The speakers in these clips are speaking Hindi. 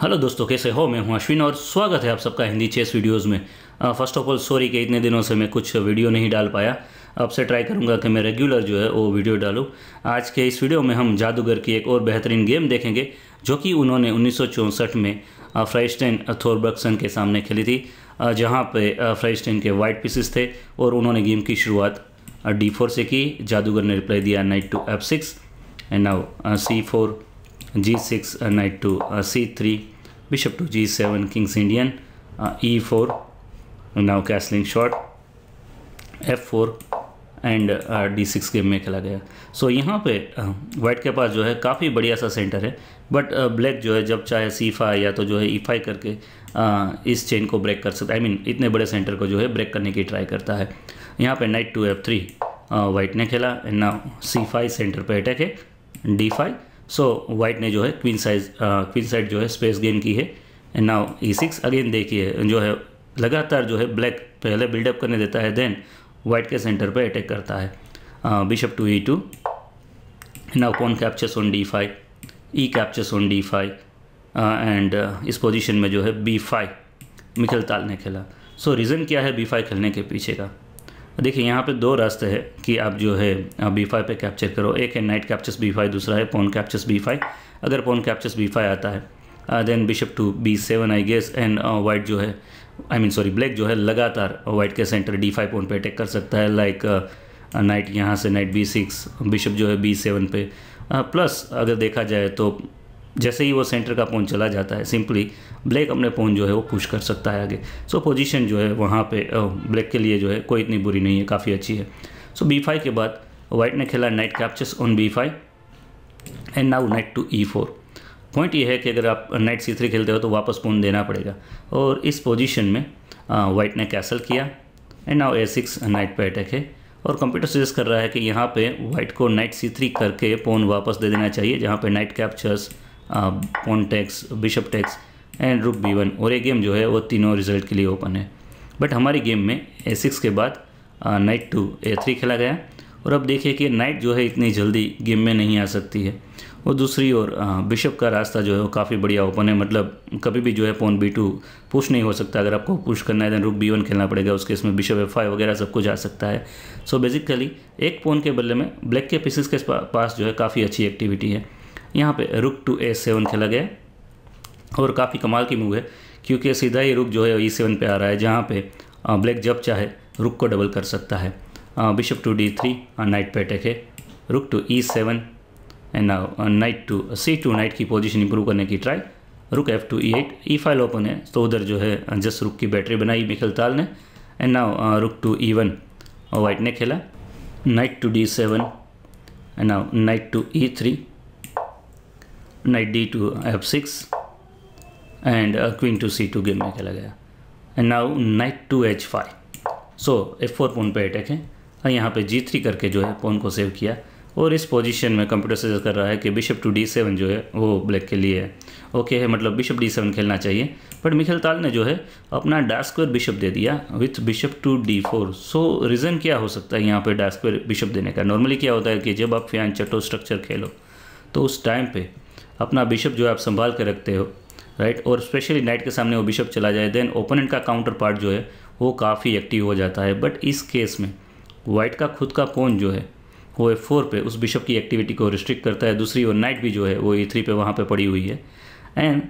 हेलो दोस्तों कैसे हो मैं हूं अश्विन और स्वागत है आप सबका हिंदी चेस वीडियोस में फर्स्ट ऑफ ऑल सॉरी कि इतने दिनों से मैं कुछ वीडियो नहीं डाल पाया अब से ट्राई करूंगा कि मैं रेगुलर जो है वो वीडियो डालूँ आज के इस वीडियो में हम जादूगर की एक और बेहतरीन गेम देखेंगे जो कि उन्होंने उन्नीस में फ्राइस्टेन थोरबर्गसन के सामने खेली थी जहाँ पर फ्राइस्टेन के वाइट पीसेस थे और उन्होंने गेम की शुरुआत डी से की जादूगर ने रिप्लाई दिया knight to f six and now c four g6 uh, knight to uh, c3 bishop to g7 king's indian uh, e4 now castling shot f4 and d six game में खेला गया सो so, यहाँ पे वाइट के पास जो है काफ़ी बढ़िया सा सेंटर है बट ब्लैक जो है जब चाहे सी फाई या तो जो है ई e फाई करके आ, इस चेन को ब्रेक कर सकता आई मीन इतने बड़े सेंटर को जो है ब्रेक करने की ट्राई करता है यहाँ पे knight to f three white ने खेला एंड ना सी फाई सेंटर पे अटैक है डी फाई सो वाइट ने जो है क्वीन साइज क्वीन साइड जो है स्पेस गेन की है and now e six again देखिए जो है लगातार जो है ब्लैक पहले बिल्डअप करने देता है देन वाइट के सेंटर पर अटैक करता है bishop to e two now कौन captures on d five e captures on d five and इस पोजिशन में जो है बी फाइव मिखिल ताल ने खेला सो so, रीज़न क्या है बी फाइव खेलने के पीछे का देखिए यहाँ पे दो रास्ते हैं कि आप जो है बी फाइव पर कैप्चर करो एक है नाइट कैप्चर्स बी फाइव दूसरा है पोन कैप्चर्स बी फाइव अगर पोन कैप्चर्स बी फाइव आता है then bishop to b seven I guess and white जो है आई मीन सॉरी ब्लैक जो है लगातार वाइट के सेंटर डी फाइव पोन पर अटैक कर सकता है लाइक नाइट uh, यहाँ से नाइट बी सिक्स बिशप जो है बी सेवन पे प्लस uh, अगर देखा जाए तो जैसे ही वो सेंटर का पोन चला जाता है सिंपली ब्लैक अपने पोन जो है वो पुश कर सकता है आगे सो so, पोजीशन जो है वहाँ पे ब्लैक के लिए जो है कोई इतनी बुरी नहीं है काफ़ी अच्छी है सो बी फाइव के बाद वाइट ने खेला knight captures on b five and now knight to e four point ये है कि अगर आप नाइट सी थ्री खेलते हो तो वापस पोन देना पड़ेगा और इस पोजिशन में वाइट ने कैसल किया and now a six knight पे अटैक है और कंप्यूटर सजेस्ट कर रहा है कि यहाँ पे वाइट को नाइट सी थ्री करके पोन वापस दे देना चाहिए जहाँ पे knight captures pawn takes bishop takes and rook b one और ये गेम जो है वो तीनों रिजल्ट के लिए ओपन है बट हमारी गेम में ए सिक्स के बाद नाइट टू ए थ्री खेला गया और अब देखिए कि नाइट जो है इतनी जल्दी गेम में नहीं आ सकती है और दूसरी ओर बिशप का रास्ता जो है वो काफ़ी बढ़िया ओपन है मतलब कभी भी जो है पोन बी टू पुश नहीं हो सकता अगर आपको पुश करना है देन रुक बी वन खेलना पड़ेगा उसके इसमें बिशप एफ फाइव वगैरह सब कुछ आ सकता है सो so बेसिकली एक पोन के बदले में ब्लैक के पीसेस के पास जो है काफ़ी अच्छी एक्टिविटी है यहाँ पे रुक टू ए सेवन खेला गया और काफ़ी कमाल की मूव है क्योंकि सीधा ही रुक जो है ई सेवन पर आ रहा है जहाँ पे ब्लैक जब चाहे रुक को डबल कर सकता है bishop to d three knight पे अटैक है rook to e seven and knight to c two knight की पोजिशन इंप्रूव करने की try rook f to e eight e file open है तो उधर जो है जस्ट रुक की बैटरी बनाई मिखल ताल ने and now rook to e one white ने खेला knight to d seven and now knight to e three knight to f f6 and uh, queen to c2 game में खेला गया and now knight to h five so f four pawn पर अटैक है और यहाँ पर जी थ्री करके जो है पोन को सेव किया और इस पोजीशन में कंप्यूटर सजेस्ट कर रहा है कि बिशप टू डी सेवन जो है वो ब्लैक के लिए है ओके है मतलब बिशप डी सेवन खेलना चाहिए बट मिखेल ताल ने जो है अपना डास्क्वेयर बिशप दे दिया with bishop to d four so reason क्या हो सकता है यहाँ पे डास्क्वेयर बिशप देने का नॉर्मली क्या होता है कि जब आप फैन चटो स्ट्रक्चर खेलो तो उस टाइम पर अपना बिशप जो है आप संभाल के रखते हो राइट और स्पेशली नाइट के सामने वो बिशप चला जाए देन ओपोनेंट का काउंटर पार्ट जो है वो काफ़ी एक्टिव हो जाता है बट इस केस में वाइट का खुद का कौन जो है वो ए फोर पे उस बिशप की एक्टिविटी को रिस्ट्रिक्ट करता है दूसरी और नाइट भी जो है वो ए e थ्री पे वहाँ पे पड़ी हुई है एंड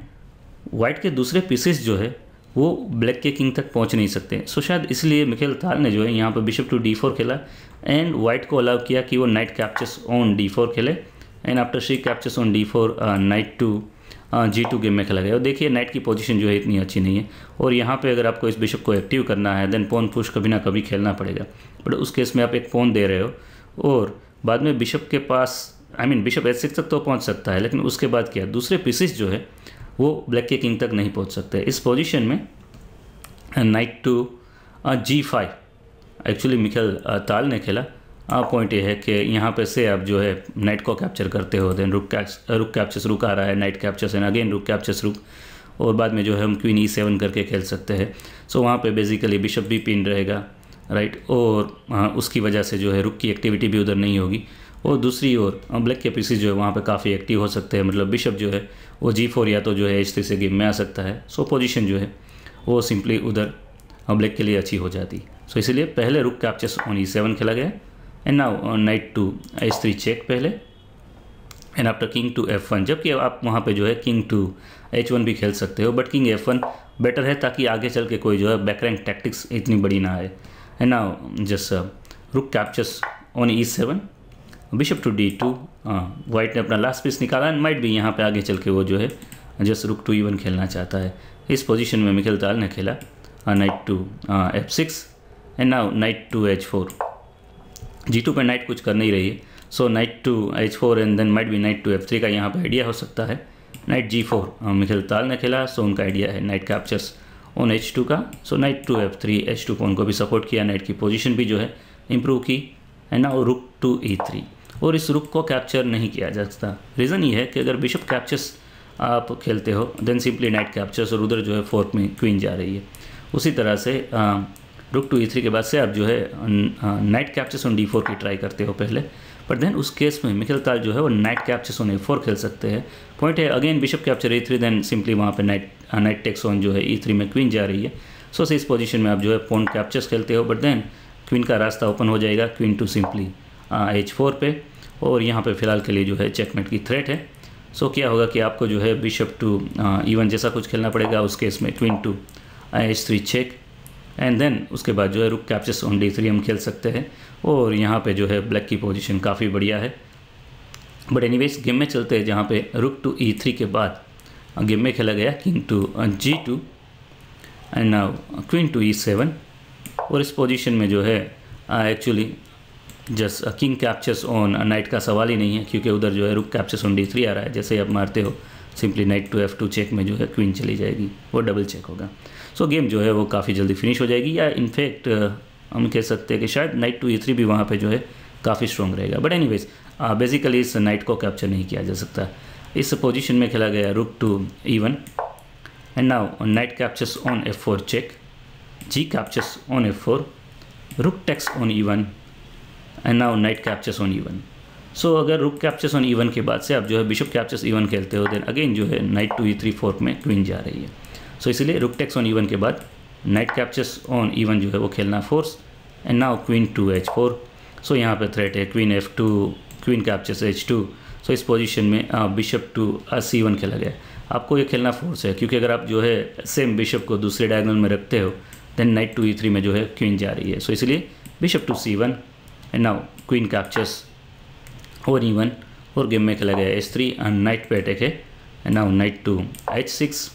वाइट के दूसरे पीसेस जो है वो ब्लैक के किंग तक पहुँच नहीं सकते सो शायद इसलिए मिखेल थाल ने जो है यहाँ पर बिशप टू डी फोर खेला एंड वाइट को अलाउ किया कि वो knight captures on d four खेले and after she captures on d four knight to g two game में खेला गया और देखिए नाइट की पोजीशन जो है इतनी अच्छी नहीं है और यहाँ पे अगर आपको इस बिशप को एक्टिव करना है देन पोन पुश कभी ना कभी खेलना पड़ेगा बट उस केस में आप एक पोन दे रहे हो और बाद में बिशप के पास आई मीन बिशप एच तक तो पहुँच सकता है लेकिन उसके बाद क्या दूसरे पीसिस जो है वो ब्लैक के किंग तक नहीं पहुँच सकते इस पोजिशन में knight to g five actually Mikhail Tal ने खेला पॉइंट ये है कि यहाँ पे से आप जो है नाइट को कैप्चर करते हो देन रुक रुक कैप्चर रुक आ रहा है knight capture and again rook capture rook और बाद में जो है हम क्वीन ई सेवन करके खेल सकते हैं सो so, वहाँ पे बेसिकली बिशप भी पिन रहेगा राइट और आ, उसकी वजह से जो है रुक की एक्टिविटी भी उधर नहीं होगी और दूसरी ओर ब्लैक के पीसीज जो है वहाँ पे काफ़ी एक्टिव हो सकते हैं मतलब बिशप जो है वो जी फोर या तो जो है एच थ्री से गेम में आ सकता है सो so, जो है वो सिंपली उधर ब्लैक के लिए अच्छी हो जाती सो so, इसलिए पहले रुक कैप्चर्स ऑन ई सेवन खेला गया and now knight to h three check पहले and after king to f one जबकि आप वहाँ पे जो है किंग टू एच वन भी खेल सकते हो but king f one better है ताकि आगे चल के कोई जो है बैक रैंक टैक्टिक्स इतनी बड़ी ना आए and now just rook captures on e seven bishop to d two white ने अपना लास्ट पीस निकाला एंड माइट भी यहाँ पे आगे चल के वो जो है जस रुक टू वन खेलना चाहता है इस पोजिशन में मिखिल ताल ने खेला knight to f six and now knight to h four g2 पे नाइट कुछ कर नहीं रही है so knight to h four and then might be knight to f three का यहाँ पे आइडिया हो सकता है नाइट जी फोर मिखिल ताल ने खेला सो उनका आइडिया है knight captures on h two का so knight to f three h two को भी सपोर्ट किया नाइट की पोजिशन भी जो है इम्प्रूव की है ना रुक टू ई थ्री और इस रुक को कैप्चर नहीं किया जा सकता रीज़न ये है कि अगर बिशप कैप्चर्स आप खेलते हो देन सिंपली नाइट कैप्चर्स और उधर जो है फोर्थ में क्वीन जा रही है उसी तरह से रुक टू ई थ्री के बाद से आप जो है knight captures on d four की ट्राई करते हो पहले बट देन उस केस में मिखिल ताल जो है वो knight captures on a four खेल सकते हैं पॉइंट है again bishop capture a three then simply वहाँ पर नाइट नाइट टेक्स ऑन जो है ई e थ्री में क्वीन जा रही है सो से इस पोजीशन में आप जो है फोन कैप्चर्स खेलते हो बट देन क्वीन का रास्ता ओपन हो जाएगा queen to simply h four पे और यहाँ पे फिलहाल के लिए जो है चेकमेट की थ्रेट है सो so, क्या होगा कि आपको जो है बिशप टू इवन जैसा कुछ खेलना पड़ेगा उस केस में queen to h three check and then उसके बाद जो है rook captures on d three हम खेल सकते हैं और यहाँ पे जो है ब्लैक की पोजीशन काफ़ी बढ़िया है बट एनीवेज गेम में चलते हैं जहाँ पे रुक टू ई थ्री के बाद गेम हाँ, में खेला गया king to g two and now queen to e seven और इस पोजीशन में जो है actually just king captures on knight का सवाल ही नहीं है क्योंकि उधर जो है rook captures on d three आ रहा है जैसे ही आप मारते हो simply knight to f two check में जो है क्वीन चली जाएगी वो डबल चेक होगा सो गेम जो है वो काफ़ी जल्दी फिनिश हो जाएगी या इनफैक्ट uh, हम कह सकते हैं कि शायद नाइट टू ए थ्री भी वहाँ पर जो है काफ़ी स्ट्रॉन्ग रहेगा बट एनी वेज बेसिकली इस नाइट को कैप्चर नहीं किया जा सकता इस पोजिशन में खेला गया rook to e one and now knight captures on f four check g captures on f four rook takes on e one and now knight captures on e one so अगर rook captures on e one के बाद से आप जो है बिशप कैप्चर्स ई वन खेलते हो देन अगेन जो है knight to e three four में क्वीन जा रही है सो इसलिए रुक टेक्स ऑन ई के बाद नाइट कैप्चर्स ऑन ई जो है वो खेलना force and now queen to h four so यहाँ पे थ्रेट है queen f two queen captures h two so इस पोजीशन में बिशप टू सी वन खेला गया आपको ये खेलना फोर्स है क्योंकि अगर आप जो है सेम बिशप को दूसरे डायगनल में रखते हो then knight to e three में जो है क्वीन जा रही है सो so, इसलिए bishop to c one and now queen captures और ई वन और गेम में खेला गया एच थ्री एंड नाइट पे अटैक है and now knight to h six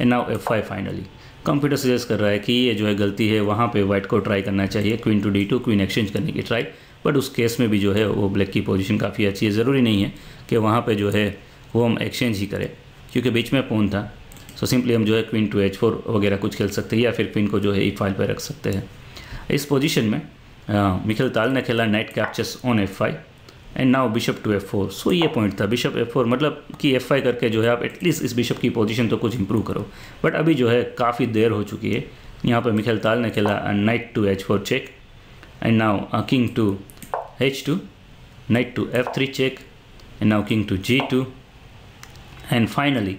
and now f five finally computer suggest कर रहा है कि ये जो है गलती है वहाँ पे वाइट को ट्राई करना चाहिए queen to d two queen exchange करने की ट्राई बट उस केस में भी जो है वो ब्लैक की पोजीशन काफ़ी अच्छी है ज़रूरी नहीं है कि वहाँ पे जो है वो हम एक्सचेंज ही करें क्योंकि बीच में पोन था सो so सिंपली हम जो है क्वीन टू एच फोर वगैरह कुछ खेल सकते हैं या फिर क्वीन को जो है ई फाइल पर रख सकते हैं इस पोजिशन में मिखिल ताल ने खेला knight captures on f five and now bishop to f four so ये पॉइंट था बिशप एफ फोर मतलब कि एफ आई करके जो है आप एटलीस्ट इस बिशप की पोजीशन तो कुछ इंप्रूव करो बट अभी जो है काफ़ी देर हो चुकी है यहाँ पर मिखेल ताल ने खेला knight to h four check and now king to h two knight to f three check and now king to g two and finally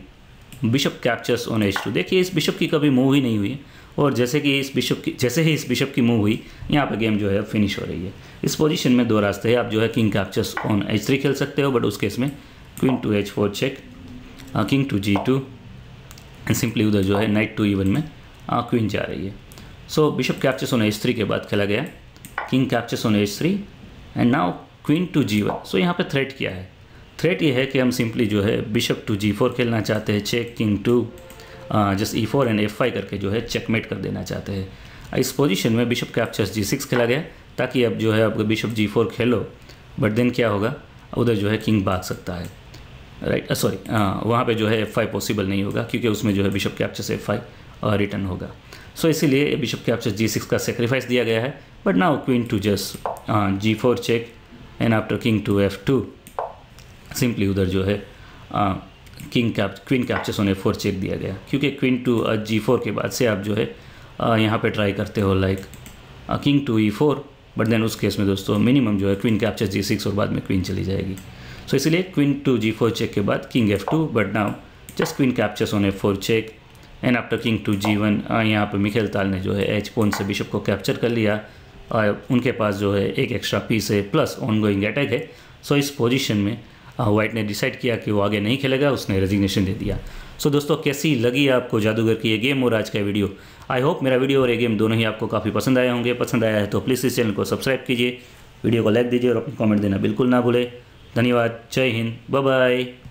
bishop captures on h two देखिए इस बिशप की कभी मूव ही नहीं हुई है और जैसे कि इस बिशप की जैसे ही इस बिशप की मूव हुई यहाँ पर गेम जो है फिनिश हो रही है इस पोजीशन में दो रास्ते हैं आप जो है king captures on h three खेल सकते हो बट उस केस में queen to h four check king to g two and simply उधर जो है नाइट टू इवन में क्वीन जा रही है so bishop captures on h three के बाद खेला गया king captures on h three and now queen to ji one so यहाँ पर थ्रेट किया है थ्रेट ये है कि हम सिंपली जो है बिशप टू जी फोर खेलना चाहते हैं check king to just e four and f five करके जो है चेकमेट कर देना चाहते हैं इस पोजीशन में बिशप के आप चेस जी सिक्स खेला गया ताकि अब जो है आपको बिशप जी फोर खेलो बट देन क्या होगा उधर जो है किंग भाग सकता है राइट सॉरी वहाँ पे जो है एफ फाइव पॉसिबल नहीं होगा क्योंकि उसमें जो है बिशप के एफ फाइव रिटर्न होगा सो so, इसीलिए बिशप के जी सिक्स का सेक्रीफाइस दिया गया है but now queen to just g four check and after king to f two simply उधर जो है uh, king cap queen capture होने फोर चेक दिया गया क्योंकि क्वीन टू जी फोर के बाद से आप जो है यहाँ पे ट्राई करते हो like king to e four but then उस केस में दोस्तों मिनिमम जो है क्वीन कैप्चर जी सिक्स और बाद में क्वीन चली जाएगी सो so, इसलिए queen to G four check के बाद king F two but now just queen captures on four check and after king to ji one यहाँ पर मिखेल ताल ने जो है एच पोन से बिशप को कैप्चर कर लिया और उनके पास जो है एक एक्स्ट्रा पीस है प्लस ऑन गोइंग अटैक है सो so, इस पोजिशन में वाइट हाँ, ने डिसाइड किया कि वो आगे नहीं खेलेगा उसने रेजिग्नेशन दे दिया सो so, दोस्तों कैसी लगी आपको जादूगर की ये गेम और आज का वीडियो आई होप मेरा वीडियो और ये गेम दोनों ही आपको काफ़ी पसंद आए होंगे पसंद आया है तो प्लीज़ इस चैनल को सब्सक्राइब कीजिए वीडियो को लाइक दीजिए और अपनी कॉमेंट देना बिल्कुल ना भूलें धन्यवाद जय हिंद बाय